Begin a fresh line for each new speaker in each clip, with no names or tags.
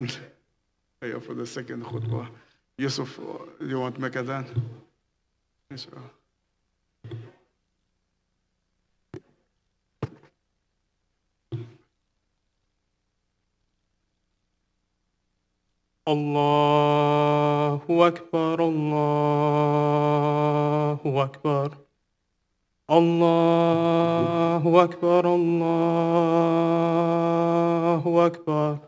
Here for the second khutbah. Yusuf, you want to make adhan? Yes,
الله أكبر الله أكبر الله أكبر الله أكبر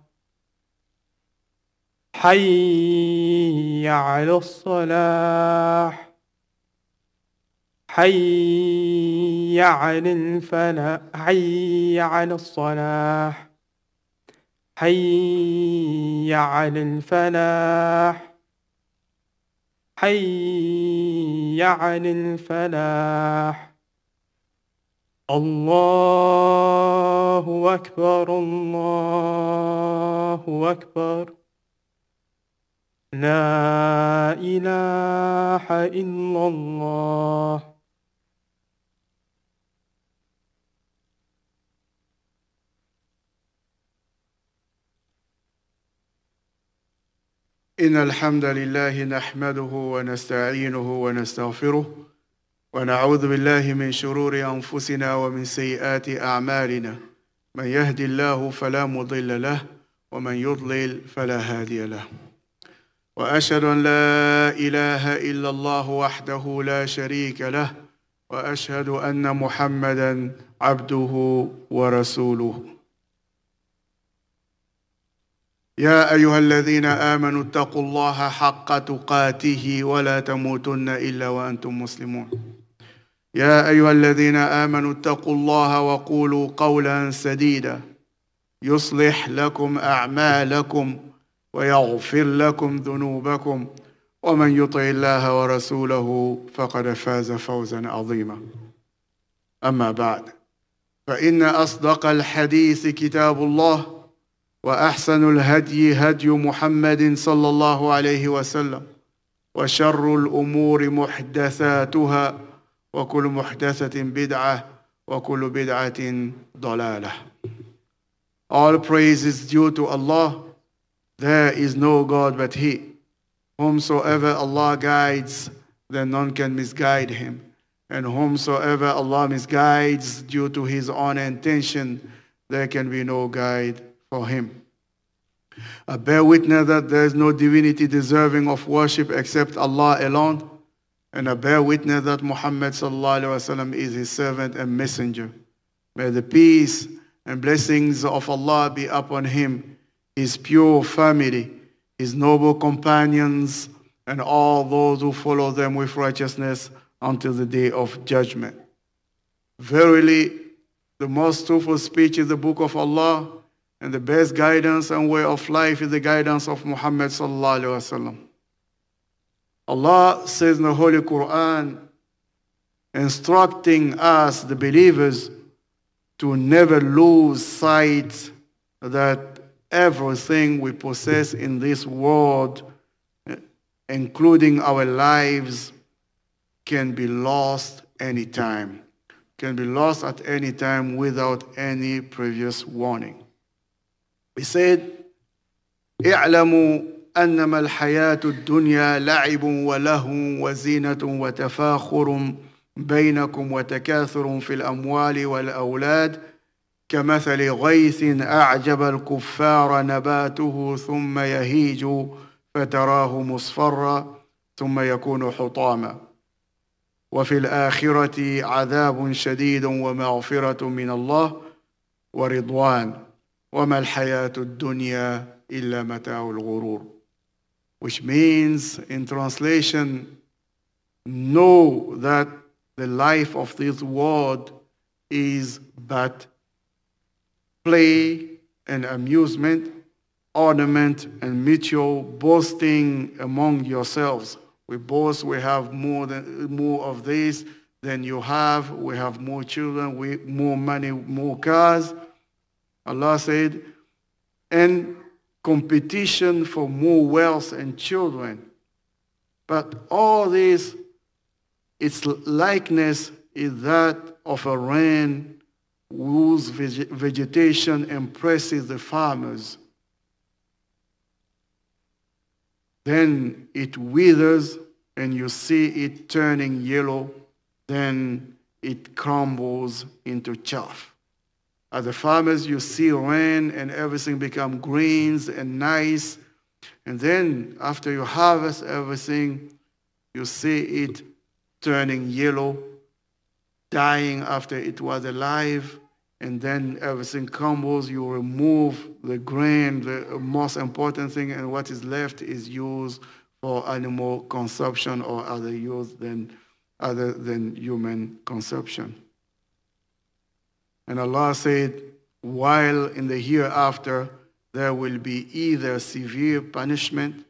حي على الصلاح حي على الفلاح حي على الصلاح حي على الفلاح حي على الفلاح الله أكبر الله أكبر لا إله إلا الله
إن الحمد لله نحمده ونستعينه ونستغفره ونعوذ بالله من شرور أنفسنا ومن سيئات أعمالنا من يهدي الله فلا مضل له ومن يضلل فلا هادي له واشهد ان لا اله الا الله وحده لا شريك له واشهد ان محمدا عبده ورسوله يا ايها الذين امنوا اتقوا الله حق تقاته ولا تموتن الا وانتم مسلمون يا ايها الذين امنوا اتقوا الله وقولوا قولا سديدا يصلح لكم اعمالكم ويغفر لكم ذنوبكم ومن يطع الله ورسوله فقد فاز فوزا عظيما اما بعد فان اصدق الحديث كتاب الله واحسن الهدي هدي محمد صلى الله عليه وسلم وشر الامور محدثاتها وكل محدثه بدعه وكل بدعه ضلاله All praise is due to Allah There is no God but He. Whomsoever Allah guides, then none can misguide him. And whomsoever Allah misguides due to his own intention, there can be no guide for him. I bear witness that there is no divinity deserving of worship except Allah alone. And I bear witness that Muhammad وسلم, is his servant and messenger. May the peace and blessings of Allah be upon him, his pure family, his noble companions, and all those who follow them with righteousness until the day of judgment. Verily, the most truthful speech is the book of Allah, and the best guidance and way of life is the guidance of Muhammad sallallahu alaihi wasallam. Allah says in the Holy Quran, instructing us, the believers, to never lose sight that everything we possess in this world, eh, including our lives, can be lost anytime, can be lost at any time without any previous warning. He said, اعلموا انما الْحَيَاةُ الدنيا لعب وله وَزِينَةٌ وتفاخر بينكم وتكاثر في الاموال والاولاد كمثل غيث اعجب الكفار نباته ثم يهيج فتراه مصفرا ثم يكون حطاما وفي الاخره عذاب شديد ومغفره من الله ورضوان وما الحياه الدنيا الا متاع الغرور which means in translation know that the life of this world is but play and amusement, ornament and mutual boasting among yourselves. We boast, we have more, than, more of this than you have. We have more children, we, more money, more cars. Allah said, and competition for more wealth and children. But all this, its likeness is that of a rain whose veg vegetation impresses the farmers. Then it withers and you see it turning yellow, then it crumbles into chaff. As the farmers, you see rain and everything become greens and nice. And then after you harvest everything, you see it turning yellow, dying after it was alive, and then everything crumbles. You remove the grain, the most important thing, and what is left is used for animal consumption or other use than other than human consumption. And Allah said, while in the hereafter there will be either severe punishment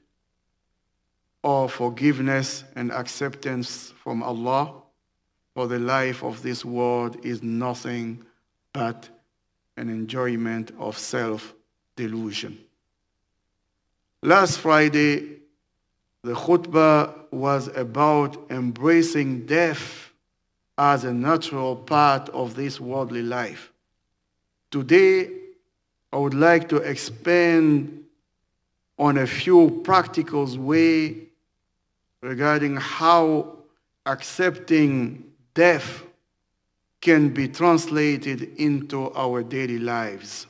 or forgiveness and acceptance from Allah, for the life of this world is nothing but an enjoyment of self delusion. Last Friday, the khutbah was about embracing death as a natural part of this worldly life. Today, I would like to expand on a few practical ways regarding how accepting death can be translated into our daily lives.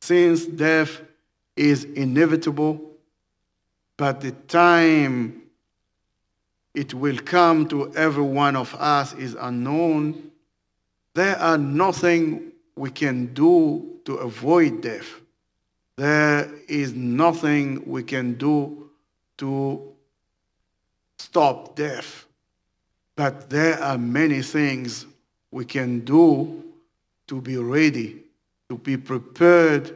Since death is inevitable, but the time it will come to every one of us is unknown, there are nothing we can do to avoid death. There is nothing we can do to stop death. But there are many things we can do to be ready, to be prepared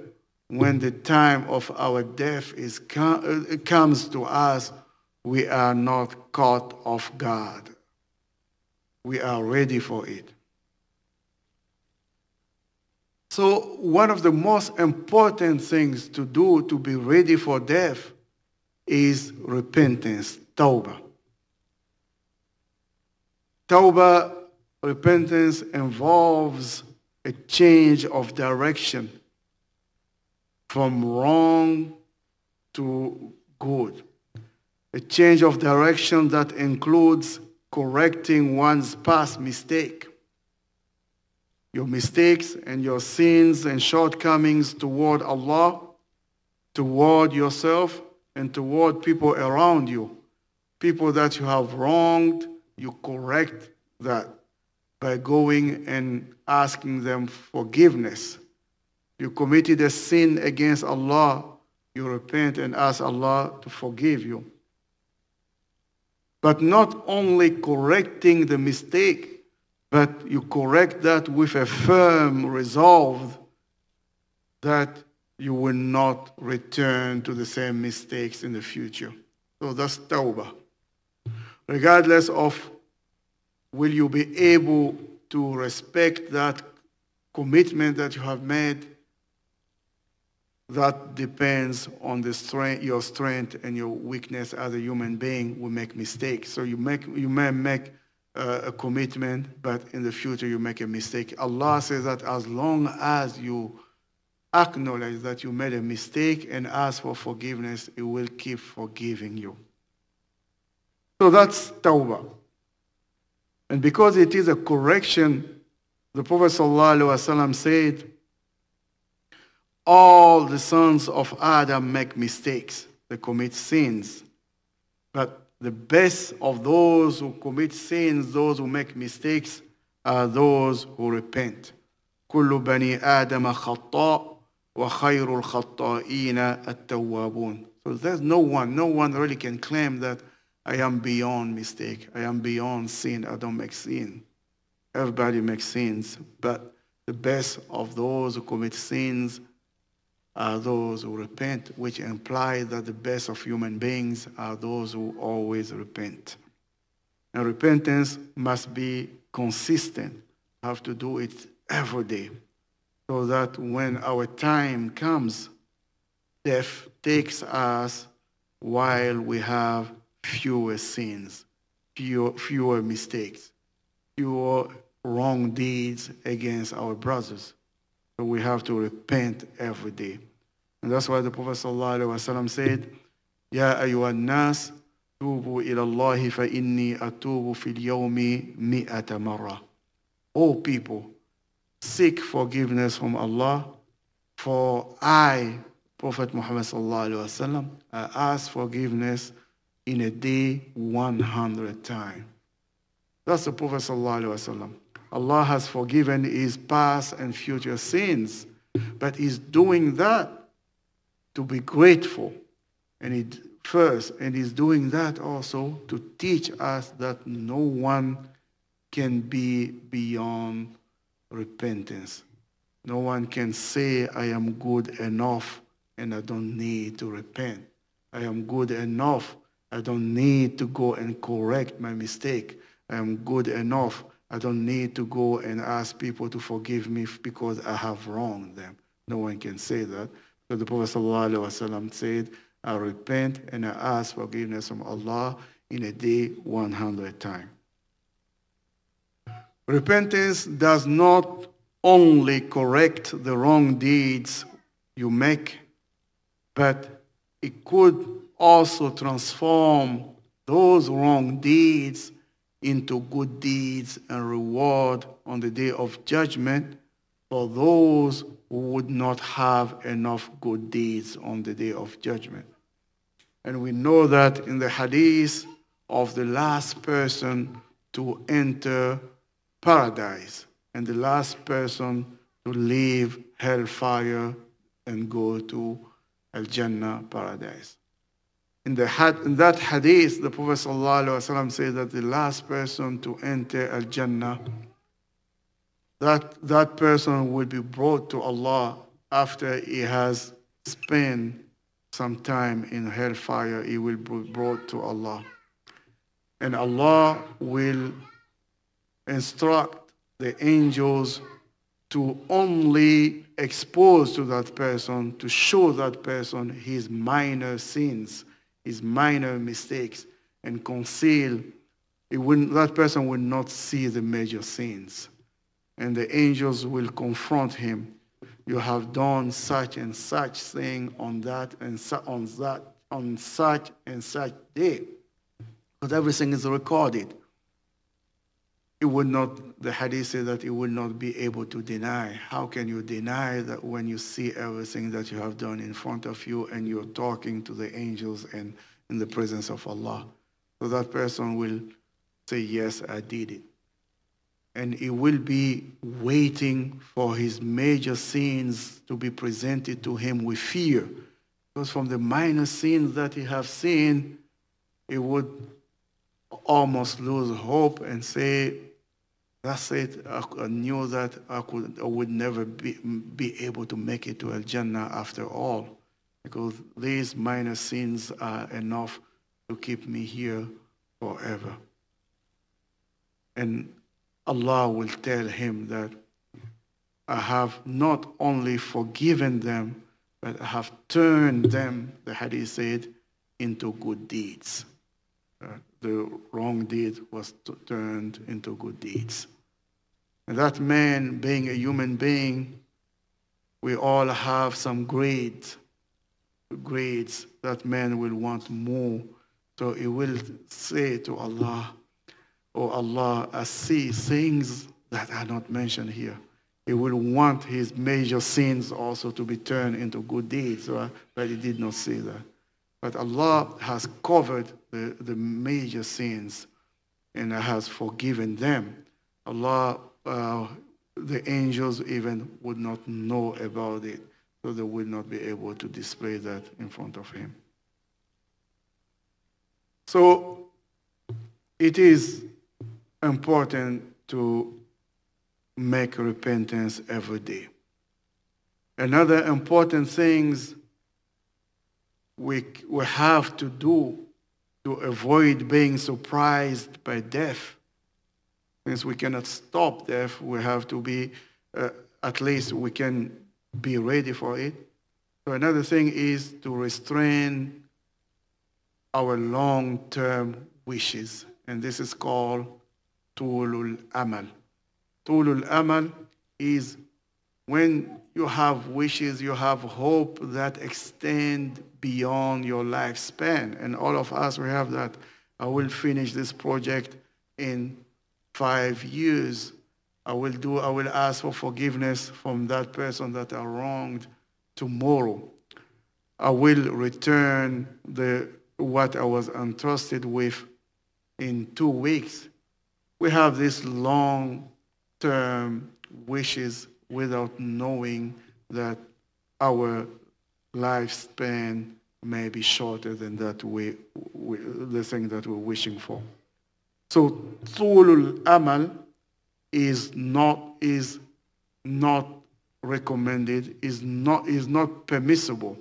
when the time of our death is com uh, comes to us. We are not caught off guard. We are ready for it. So, one of the most important things to do to be ready for death is repentance, tawbah. Tawbah, repentance involves a change of direction from wrong to good. A change of direction that includes correcting one's past mistake. Your mistakes and your sins and shortcomings toward Allah, toward yourself, and toward people around you. People that you have wronged, you correct that by going and asking them forgiveness. You committed a sin against Allah, you repent and ask Allah to forgive you. But not only correcting the mistake, but you correct that with a firm resolve that you will not return to the same mistakes in the future. So that's tawbah. Regardless of Will you be able to respect that commitment that you have made? That depends on the strength, your strength and your weakness as a human being. We make mistakes. So you, make, you may make uh, a commitment, but in the future you make a mistake. Allah says that as long as you acknowledge that you made a mistake and ask for forgiveness, He will keep forgiving you. So that's tawbah. And because it is a correction, the Prophet ﷺ said, all the sons of Adam make mistakes. They commit sins. But the best of those who commit sins, those who make mistakes, are those who repent. كل بني آدم خطاء وخير الخطائين التوابون. So there's no one, no one really can claim that I am beyond mistake. I am beyond sin. I don't make sin. Everybody makes sins, but the best of those who commit sins are those who repent, which implies that the best of human beings are those who always repent. And repentance must be consistent. have to do it every day so that when our time comes, death takes us while we have fewer sins, fewer, fewer mistakes, fewer wrong deeds against our brothers. So we have to repent every day. And that's why the Prophet ﷺ said, Ya ayyuhan nas, tubu ila Allahi fa inni atubu fil yawmi mi'ata marra. O people, seek forgiveness from Allah, for I, Prophet Muhammad sallallahu alaihi wasallam, I ask forgiveness in a day 100 times. That's the Prophet ﷺ. Allah has forgiven his past and future sins, but he's doing that to be grateful. And He first, and he's doing that also to teach us that no one can be beyond repentance. No one can say, I am good enough and I don't need to repent. I am good enough I don't need to go and correct my mistake. I'm good enough. I don't need to go and ask people to forgive me because I have wronged them. No one can say that. because the Prophet ﷺ said, I repent and I ask forgiveness from Allah in a day 100 times. Repentance does not only correct the wrong deeds you make, but it could also transform those wrong deeds into good deeds and reward on the day of judgment for those who would not have enough good deeds on the day of judgment. And we know that in the hadith of the last person to enter paradise and the last person to leave hellfire and go to Al Jannah paradise. In, the, in that hadith, the Prophet ﷺ said that the last person to enter Al Jannah, that, that person will be brought to Allah after he has spent some time in hellfire, he will be brought to Allah. And Allah will instruct the angels to only expose to that person, to show that person his minor sins his minor mistakes and conceal, that person will not see the major sins. And the angels will confront him. You have done such and such thing on that and su- on that on such and such day. But everything is recorded it would not, the hadith says that it will not be able to deny. How can you deny that when you see everything that you have done in front of you and you're talking to the angels and in the presence of Allah? So that person will say, Yes, I did it. And he will be waiting for his major sins to be presented to him with fear. Because from the minor sins that he have seen, he would almost lose hope and say, that's it. I, I knew that I, could, I would never be, be able to make it to Al Jannah after all, because these minor sins are enough to keep me here forever. And Allah will tell him that I have not only forgiven them, but I have turned them, the hadith said, into good deeds. Uh, the wrong deed was turned into good deeds. And that man, being a human being, we all have some greed, greeds that man will want more. So he will say to Allah, Oh Allah, I see things that are not mentioned here. He will want his major sins also to be turned into good deeds, right? but he did not see that. But Allah has covered the, the major sins and has forgiven them. Allah, uh, the angels even would not know about it, so they would not be able to display that in front of him. So it is important to make repentance every day. Another important things we, we have to do to avoid being surprised by death. Since we cannot stop death, we have to be, uh, at least we can be ready for it. So another thing is to restrain our long-term wishes. And this is called tulul amal. Tulul amal is when you have wishes, you have hope that extend beyond your lifespan. And all of us, we have that. I will finish this project in five years. I will do, I will ask for forgiveness from that person that I wronged tomorrow. I will return the, what I was entrusted with in two weeks. We have these long-term wishes without knowing that our lifespan may be shorter than that we, we, the thing that we're wishing for. So tulul amal is not is not recommended, is not is not permissible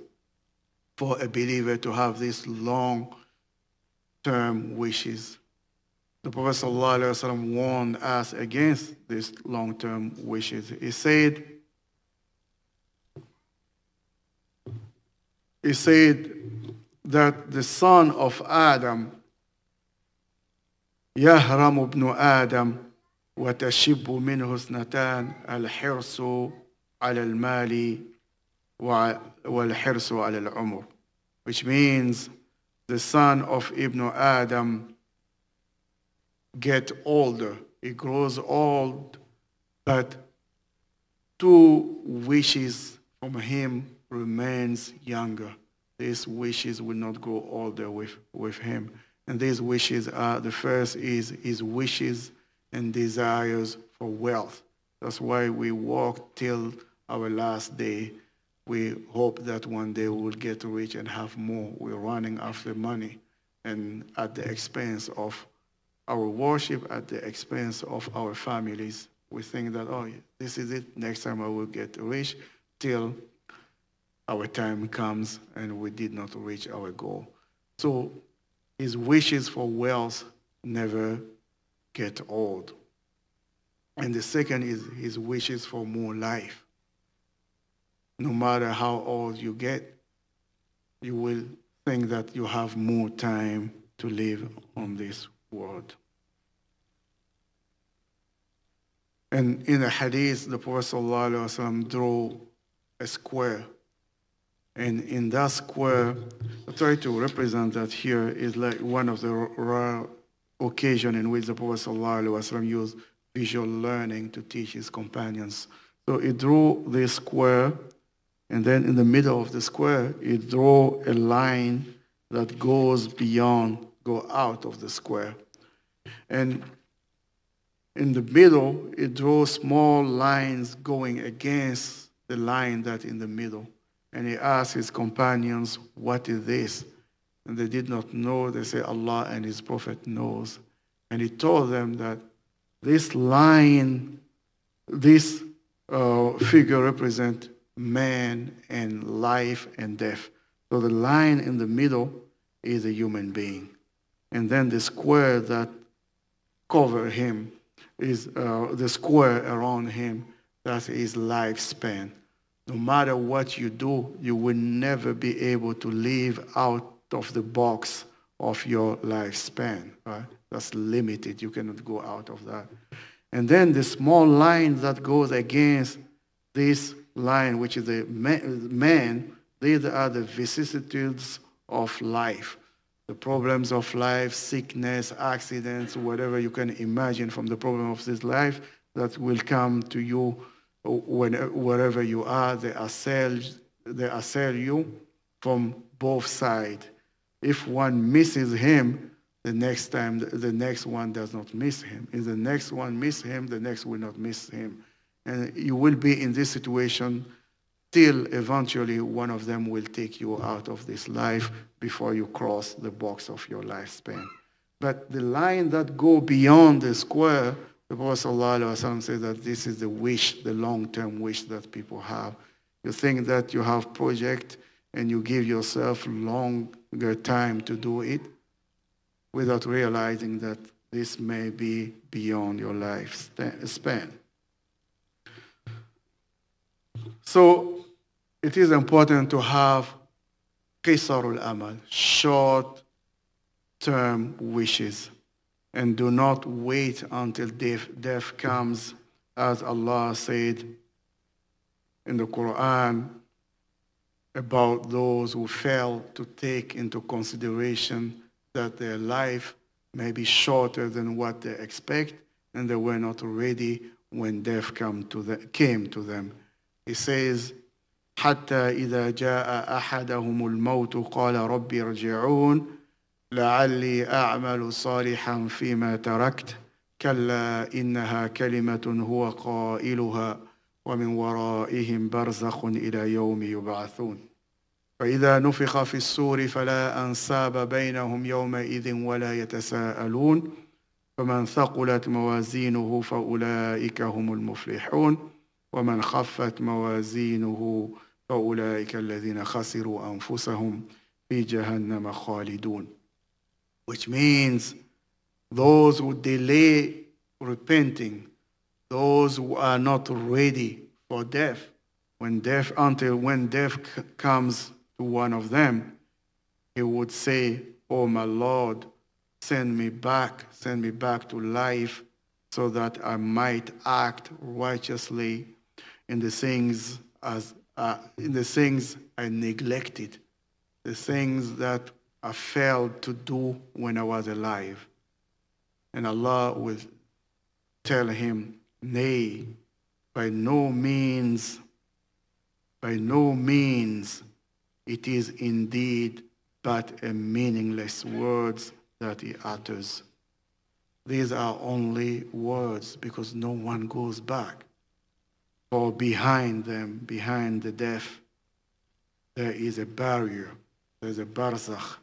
for a believer to have these long term wishes. The Prophet ﷺ warned us against these long-term wishes. He said, he said that the son of Adam, yahram ابن Adam, وتشب منه اثنتان الحرص على المال والحرص على العمر which means the son of Ibn Adam get older. It grows old, but two wishes from him remains younger. These wishes will not grow older with, with him. And these wishes are, the first is his wishes and desires for wealth. That's why we walk till our last day. We hope that one day we'll get rich and have more. We're running after money and at the expense of our worship at the expense of our families. We think that, oh, this is it. Next time I will get rich till our time comes and we did not reach our goal. So his wishes for wealth never get old. And the second is his wishes for more life. No matter how old you get, you will think that you have more time to live on this world. And in the hadith, the Prophet ﷺ drew a square. And in that square, I try to represent that here is like one of the rare occasions in which the Prophet ﷺ used visual learning to teach his companions. So he drew this square, and then in the middle of the square, he drew a line that goes beyond go out of the square. And in the middle, it draws small lines going against the line that in the middle. And he asked his companions, what is this? And they did not know. They say, Allah and his prophet knows. And he told them that this line, this uh, figure represent man and life and death. So the line in the middle is a human being and then the square that cover him is uh, the square around him. That's his lifespan. No matter what you do, you will never be able to live out of the box of your lifespan. Right? That's limited. You cannot go out of that. And then the small line that goes against this line, which is the man, these are the vicissitudes of life the problems of life, sickness, accidents, whatever you can imagine from the problem of this life that will come to you uh, when, uh, wherever you are. They assail, they assail you from both sides. If one misses him, the next time, the next one does not miss him. If the next one miss him, the next will not miss him. And you will be in this situation till eventually one of them will take you out of this life before you cross the box of your lifespan. But the line that go beyond the square, the Prophet ﷺ says that this is the wish, the long-term wish that people have. You think that you have project and you give yourself longer time to do it without realizing that this may be beyond your lifespan. So it is important to have qisarul amal, short-term wishes, and do not wait until death, death comes, as Allah said in the Quran about those who fail to take into consideration that their life may be shorter than what they expect and they were not ready when death come to the, came to them. He says, حتى إذا جاء أحدهم الموت قال رب ارجعون لعلي أعمل صالحا فيما تركت كلا إنها كلمة هو قائلها ومن ورائهم برزخ إلى يوم يبعثون فإذا نفخ في السور فلا أنساب بينهم يومئذ ولا يتساءلون فمن ثقلت موازينه فأولئك هم المفلحون ومن خفت موازينه فأولئك الذين خسروا أنفسهم في جهنم خالدون which means those who delay repenting those who are not ready for death when death until when death comes to one of them he would say oh my lord send me back send me back to life so that i might act righteously in the things as uh, in the things I neglected, the things that I failed to do when I was alive. And Allah will tell him, Nay, by no means, by no means, it is indeed but a meaningless words that he utters. These are only words because no one goes back. For behind them, behind the deaf, there is a barrier, there's a barzakh,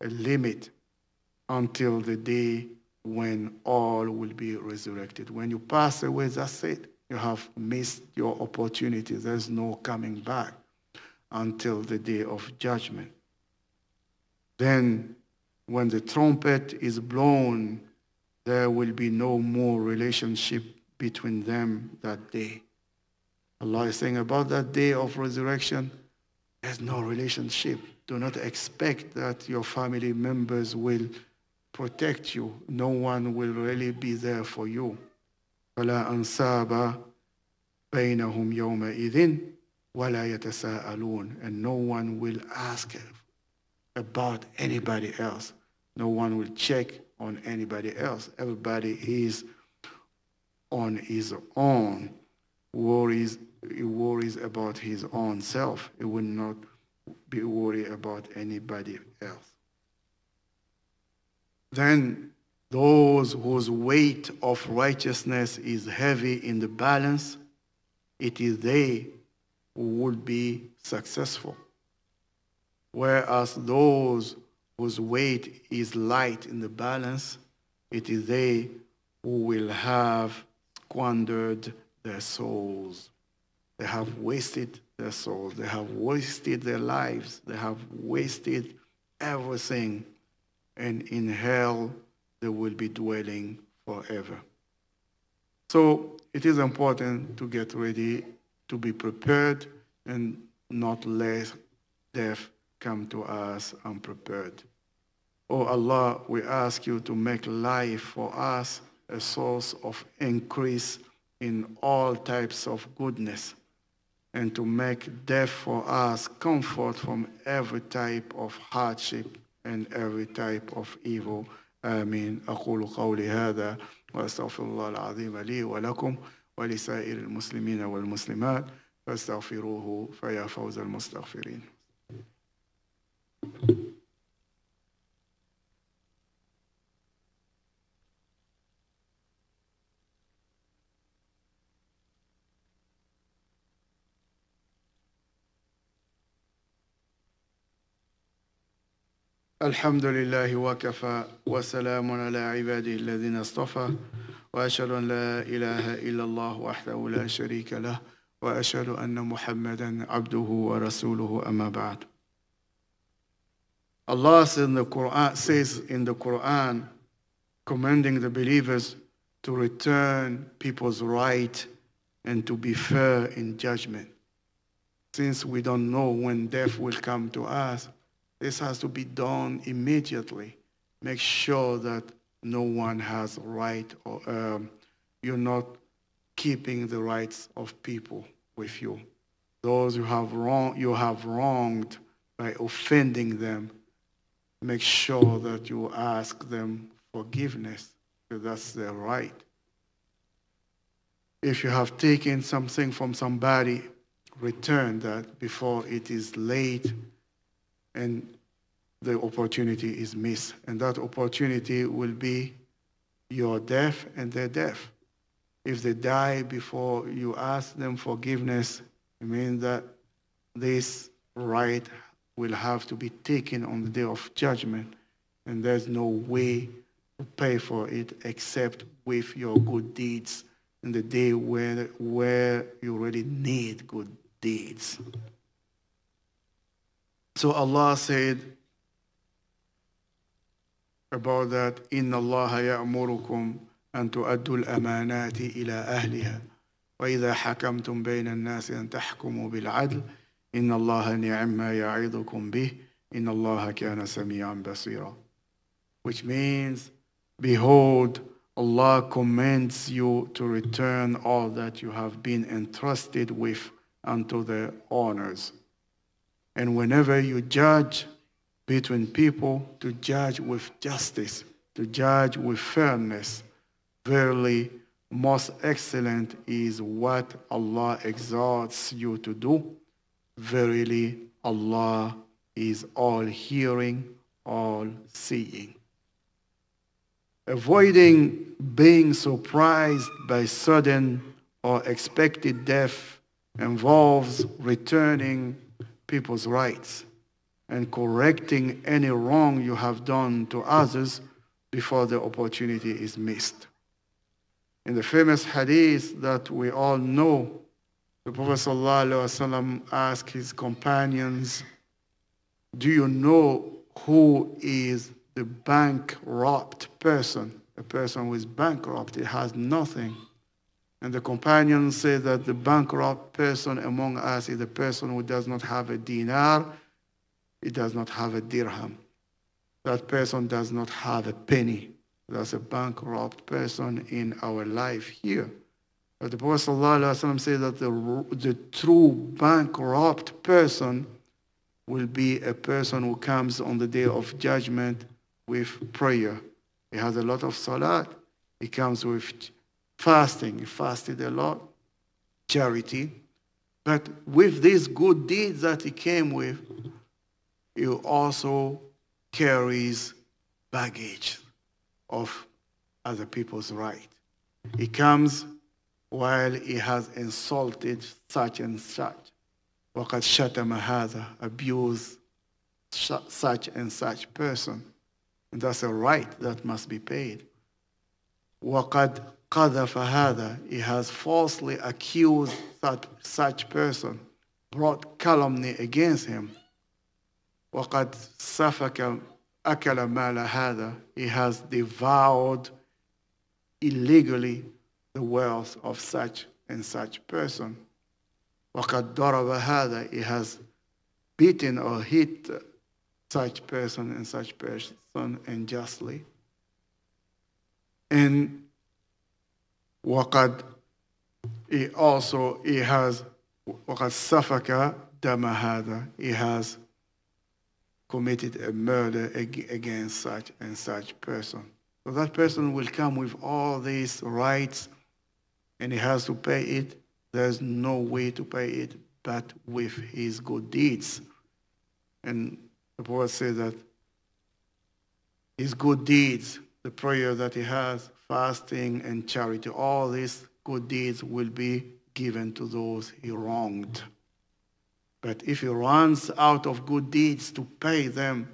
a limit until the day when all will be resurrected. When you pass away, that's it. You have missed your opportunity. There's no coming back until the day of judgment. Then, when the trumpet is blown, there will be no more relationship between them that day. Allah is saying about that day of resurrection, there's no relationship. Do not expect that your family members will protect you. No one will really be there for you. فلا أنساب بينهم يومئذ ولا يتساءلون and no one will ask about anybody else. No one will check on anybody else. Everybody is on his own worries worries about his own self he will not be worried about anybody else then those whose weight of righteousness is heavy in the balance it is they who would be successful whereas those whose weight is light in the balance it is they who will have squandered their souls. They have wasted their souls. They have wasted their lives. They have wasted everything. And in hell, they will be dwelling forever. So it is important to get ready, to be prepared, and not let death come to us unprepared. Oh Allah, we ask you to make life for us a source of increase in all types of goodness and to make death for us comfort from every type of hardship and every type of evil. آمين أقول قولي هذا وأستغفر الله العظيم لي ولكم ولسائر المسلمين والمسلمات فاستغفروه فيا فوز المستغفرين. Thank you. الحمد لله وكفى وسلام على عباده الذين اصطفى وأشهد أن لا إله إلا الله وحده لا شريك له وأشهد أن محمدا عبده ورسوله أما بعد Allah says in the Quran, says in the Quran commanding the believers to return people's right and to be fair in judgment. Since we don't know when death will come to us, This has to be done immediately. Make sure that no one has right or um, you're not keeping the rights of people with you. Those you have wrong, you have wronged by offending them. Make sure that you ask them forgiveness because that's their right. If you have taken something from somebody, return that before it is late and the opportunity is missed. And that opportunity will be your death and their death. If they die before you ask them forgiveness, it means that this right will have to be taken on the day of judgment. And there's no way to pay for it except with your good deeds in the day where, where you really need good deeds. So Allah said, about that inna allaha ya'murukum an tu'addu al-amanati ila ahliha wa idha hakamtum bayna an-nasi an tahkumu bil 'adl inna allaha ni'ma ya'idukum bih inna allaha kana samian basira which means behold Allah commands you to return all that you have been entrusted with unto the owners. and whenever you judge between people to judge with justice, to judge with fairness. Verily, most excellent is what Allah exhorts you to do. Verily, Allah is all hearing, all seeing. Avoiding being surprised by sudden or expected death involves returning people's rights and correcting any wrong you have done to others before the opportunity is missed. In the famous hadith that we all know, the Prophet ﷺ asked his companions, do you know who is the bankrupt person? A person who is bankrupt, it has nothing. And the companions say that the bankrupt person among us is the person who does not have a dinar, he does not have a dirham. That person does not have a penny. That's a bankrupt person in our life here. But the Prophet ﷺ says that the, the true bankrupt person will be a person who comes on the day of judgment with prayer. He has a lot of salat. He comes with fasting. He fasted a lot. Charity. But with these good deeds that he came with, he also carries baggage of other people's right. He comes while he has insulted such and such. وَقَدْ شَتَمَ هَذَا abuse such and such person. And that's a right that must be paid. وَقَدْ قَذَفَ هَذَا He has falsely accused that such person, brought calumny against him. وقد سفك أكل مال هذا he has devoured illegally the wealth of such and such person وقد ضرب هذا he has beaten or hit such person and such person unjustly and وقد he also he has وقد سفك دم هذا he has committed a murder against such and such person. So that person will come with all these rights and he has to pay it. There's no way to pay it but with his good deeds. And the poet says that his good deeds, the prayer that he has, fasting and charity, all these good deeds will be given to those he wronged. But if he runs out of good deeds to pay them,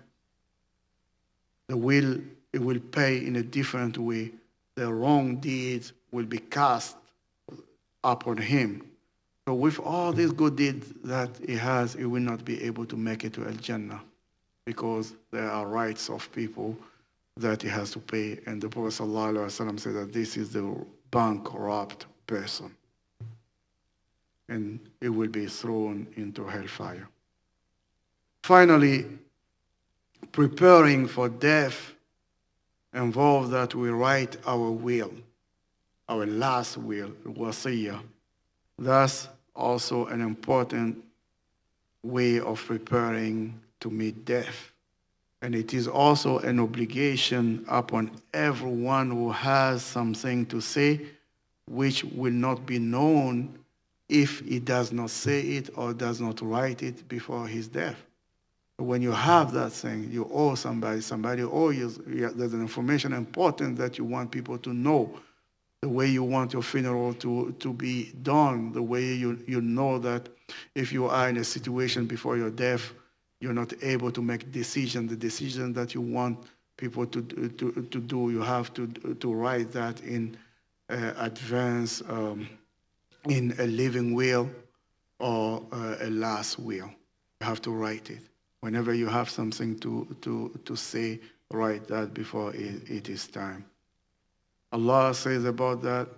the will it will pay in a different way. The wrong deeds will be cast upon him. So with all these good deeds that he has, he will not be able to make it to Al Jannah because there are rights of people that he has to pay. And the Prophet ﷺ said that this is the bankrupt person and it will be thrown into hellfire. Finally, preparing for death involves that we write our will, our last will, wasiyah. That's also an important way of preparing to meet death. And it is also an obligation upon everyone who has something to say, which will not be known if he does not say it or does not write it before his death. When you have that thing, you owe somebody, somebody owes you, there's an information important that you want people to know, the way you want your funeral to, to be done, the way you, you know that if you are in a situation before your death, you're not able to make decision, the decision that you want people to, to, to do, you have to, to write that in uh, advance. Um, in a living will or uh, a last will. You have to write it. Whenever you have something to, to, to say, write that before it, it is time. Allah says about that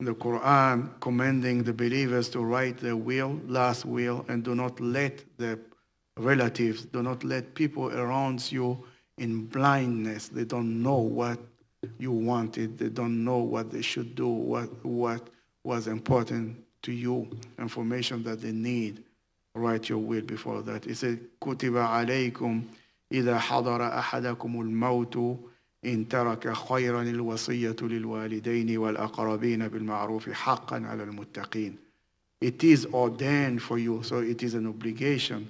in the Quran, commending the believers to write their will, last will, and do not let their relatives, do not let people around you in blindness. They don't know what you wanted. They don't know what they should do, what, what was important to you, information that they need, write your will before that. It said, كتب عليكم إذا حضر أحدكم الموت إن ترك خيرا الوصية للوالدين والأقربين بالمعروف حقا على المتقين. It is ordained for you, so it is an obligation.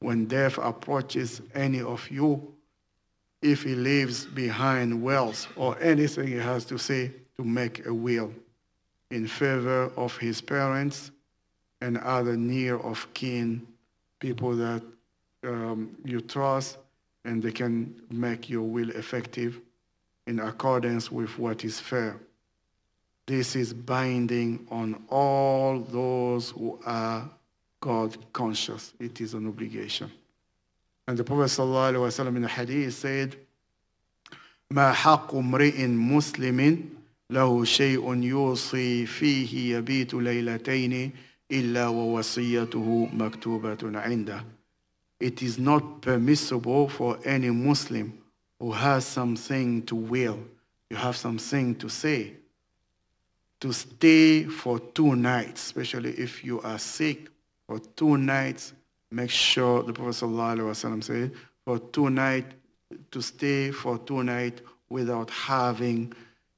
When death approaches any of you, if he leaves behind wealth or anything he has to say to make a will in favor of his parents and other near of kin, people that um, you trust and they can make your will effective in accordance with what is fair. This is binding on all those who are God conscious. It is an obligation. And the Prophet ﷺ in the hadith said, ما حق امرئ مسلم له شيء يوصي فيه يبيت ليلتين إلا ووصيته مكتوبة عنده. It is not permissible for any Muslim who has something to will, you have something to say, to stay for two nights, especially if you are sick for two nights. Make sure the Prophet ﷺ said, for two nights, to stay for two nights without having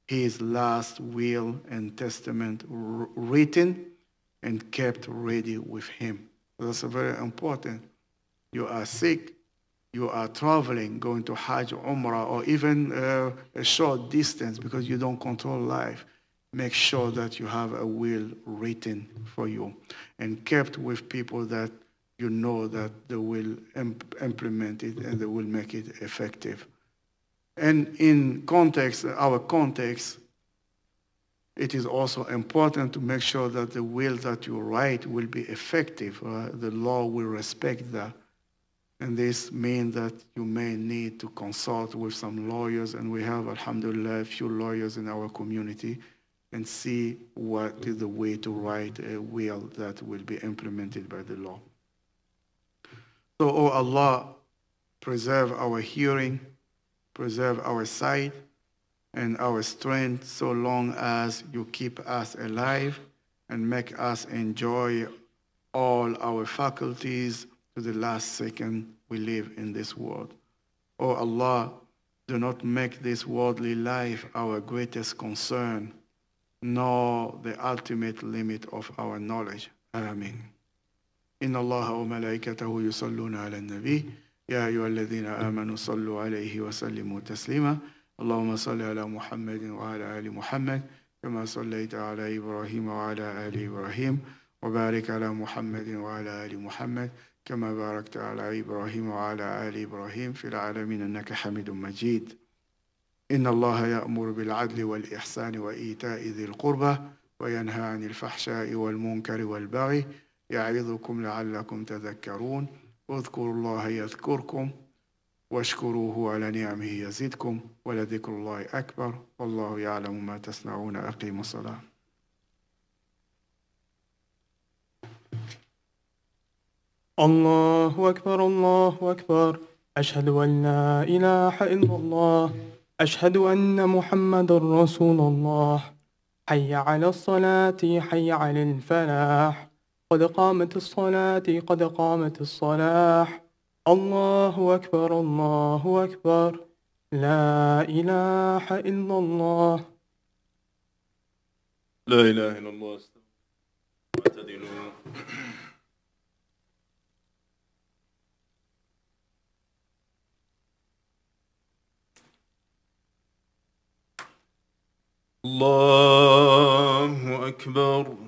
his last will and testament written and kept ready with him. That's very important. You are sick, you are traveling, going to Hajj, Umrah, or even uh, a short distance because you don't control life. Make sure that you have a will written for you and kept with people that you know that they will imp implement it and they will make it effective. And in context, our context, it is also important to make sure that the will that you write will be effective. Uh, the law will respect that. And this means that you may need to consult with some lawyers, and we have, alhamdulillah, a few lawyers in our community, and see what is the way to write a will that will be implemented by the law. So, O oh Allah, preserve our hearing preserve our sight and our strength so long as you keep us alive and make us enjoy all our faculties to the last second we live in this world. O oh Allah, do not make this worldly life our greatest concern, nor the ultimate limit of our knowledge. Inna إن wa malaikatahu يصلون ala Nabi. يا أيها الذين آمنوا صلوا عليه وسلموا تسليما اللهم صل على محمد وعلى آل محمد كما صليت على إبراهيم وعلى آل إبراهيم وبارك على محمد وعلى آل محمد كما باركت على إبراهيم وعلى آل إبراهيم في العالمين إنك حميد مجيد إن الله يأمر بالعدل والإحسان وإيتاء ذي القربى وينهى عن الفحشاء والمنكر والبغي يعظكم لعلكم تذكرون واذكروا الله يذكركم واشكروه على نعمه يزدكم ولذكر الله أكبر والله يعلم ما تصنعون أقيموا الصلاة
الله أكبر الله أكبر أشهد أن لا إله إلا الله أشهد أن محمد رسول الله حي على الصلاة حي على الفلاح قد قامت الصلاة قد قامت الصلاة الله أكبر الله أكبر لا إله إلا الله
لا إله إلا الله
الله أكبر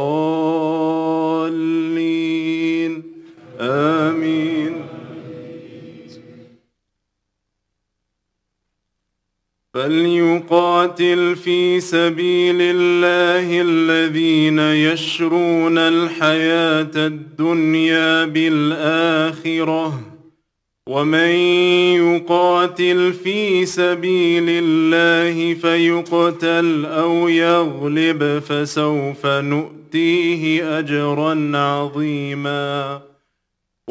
فليقاتل في سبيل الله الذين يشرون الحياة الدنيا بالآخرة ومن يقاتل في سبيل الله فيقتل أو يغلب فسوف نؤتيه أجرا عظيماً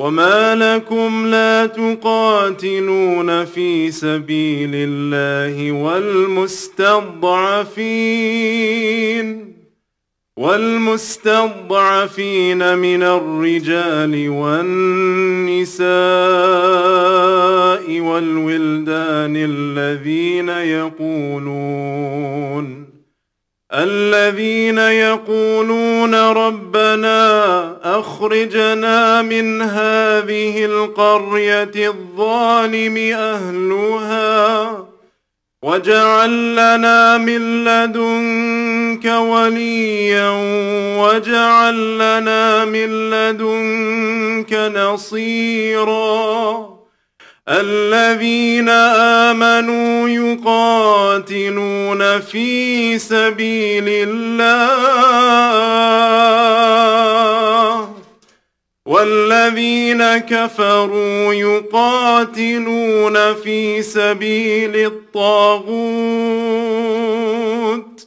وما لكم لا تقاتلون في سبيل الله والمستضعفين والمستضعفين من الرجال والنساء والولدان الذين يقولون الذين يقولون ربنا اخرجنا من هذه القريه الظالم اهلها واجعل لنا من لدنك وليا واجعل لنا من لدنك نصيرا الذين امنوا يقاتلون في سبيل الله والذين كفروا يقاتلون في سبيل الطاغوت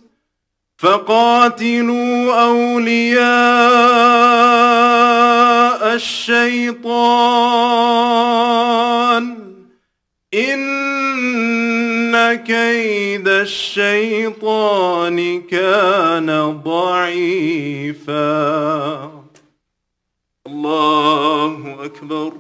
فقاتلوا اولياء الشيطان إن كيد الشيطان كان ضعيفا الله أكبر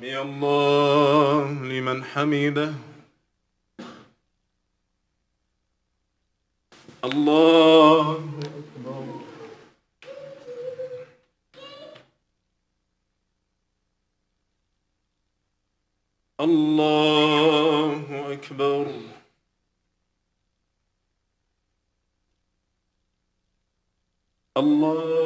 يا الله لمن حمده الله
الله أكبر الله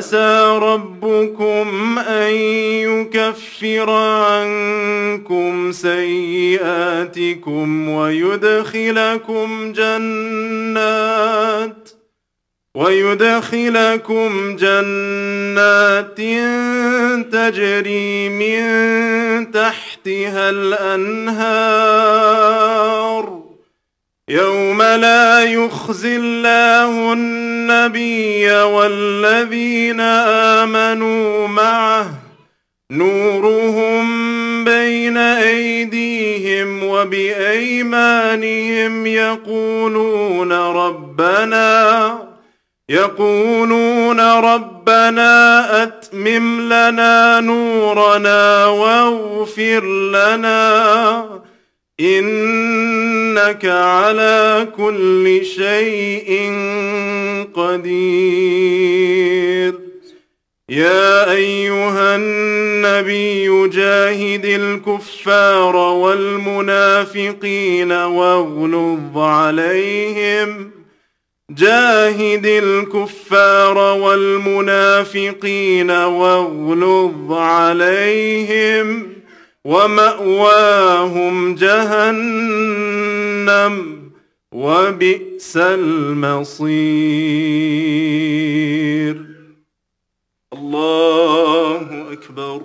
عسى ربكم أن يكفر عنكم سيئاتكم ويدخلكم جنات ويدخلكم جنات تجري من تحتها الأنهار يوم لا يخزي الله النبي والذين امنوا معه نورهم بين ايديهم وبايمانهم يقولون ربنا يقولون ربنا اتمم لنا نورنا واغفر لنا انك على كل شيء قدير يا ايها النبي جاهد الكفار والمنافقين واغلظ عليهم جاهد الكفار والمنافقين واغلظ عليهم ومأواهم جهنم وبئس المصير الله أكبر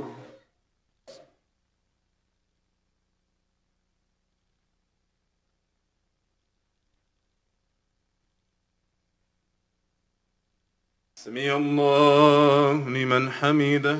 سمي الله لمن حمده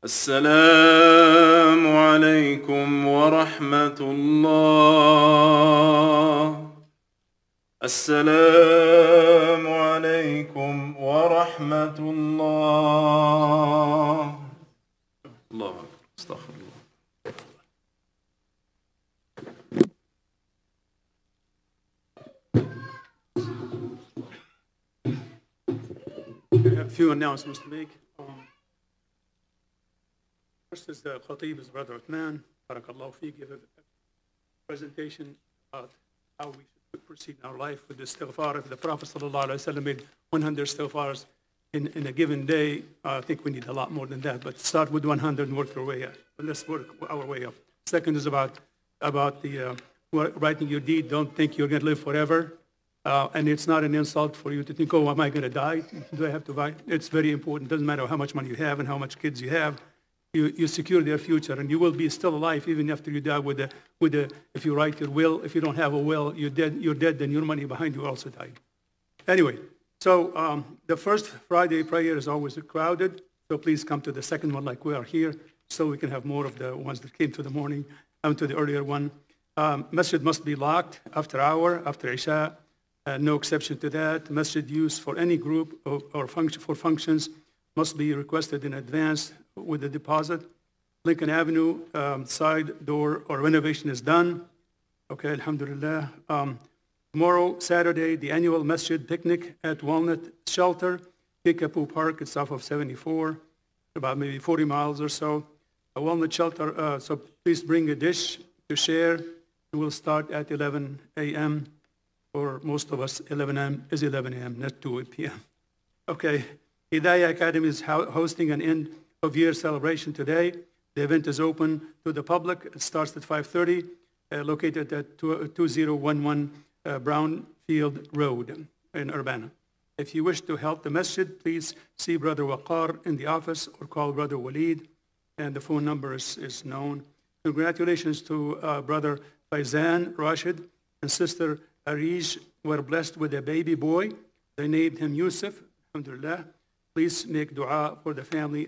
السلام عليكم ورحمة الله السلام عليكم ورحمة الله الله أكبر استغفر الله
I have a few announcements to make. First is the Khatib, his brother Uthman. Barakallahu fiqh Give a presentation about how we should proceed in our life with the istighfar. If the Prophet ﷺ made 100 istighfars in, in a given day, I think we need a lot more than that. But start with 100 and work your way up. Let's work our way up. Second is about, about the uh, writing your deed. Don't think you're going to live forever. Uh, and it's not an insult for you to think, oh, am I going to die? Do I have to buy? It's very important. It doesn't matter how much money you have and how much kids you have you, you secure their future, and you will be still alive even after you die with a, with a, if you write your will. If you don't have a will, you're dead, you're dead then your money behind you also died. Anyway, so um, the first Friday prayer is always crowded, so please come to the second one like we are here, so we can have more of the ones that came to the morning and um, to the earlier one. Um, masjid must be locked after hour, after Isha, uh, no exception to that. Masjid use for any group or, or function, for functions must be requested in advance with the deposit. Lincoln Avenue um, side door or renovation is done. Okay, alhamdulillah. Um, tomorrow, Saturday, the annual masjid picnic at Walnut Shelter, Kickapoo Park. It's off of 74, about maybe 40 miles or so. A Walnut Shelter, uh, so please bring a dish to share. We'll start at 11 a.m. For most of us, 11 a.m. is 11 a.m., not 2 p.m. Okay, Hidayah Academy is hosting an end of Year celebration today. The event is open to the public. It starts at 5.30, uh, located at 2011 uh, uh, Brownfield Road in Urbana. If you wish to help the masjid, please see Brother Waqar in the office or call Brother Walid, and the phone number is, is known. Congratulations to uh, Brother Faizan Rashid and Sister Arish were blessed with a baby boy. They named him Yusuf, alhamdulillah. Please make dua for the family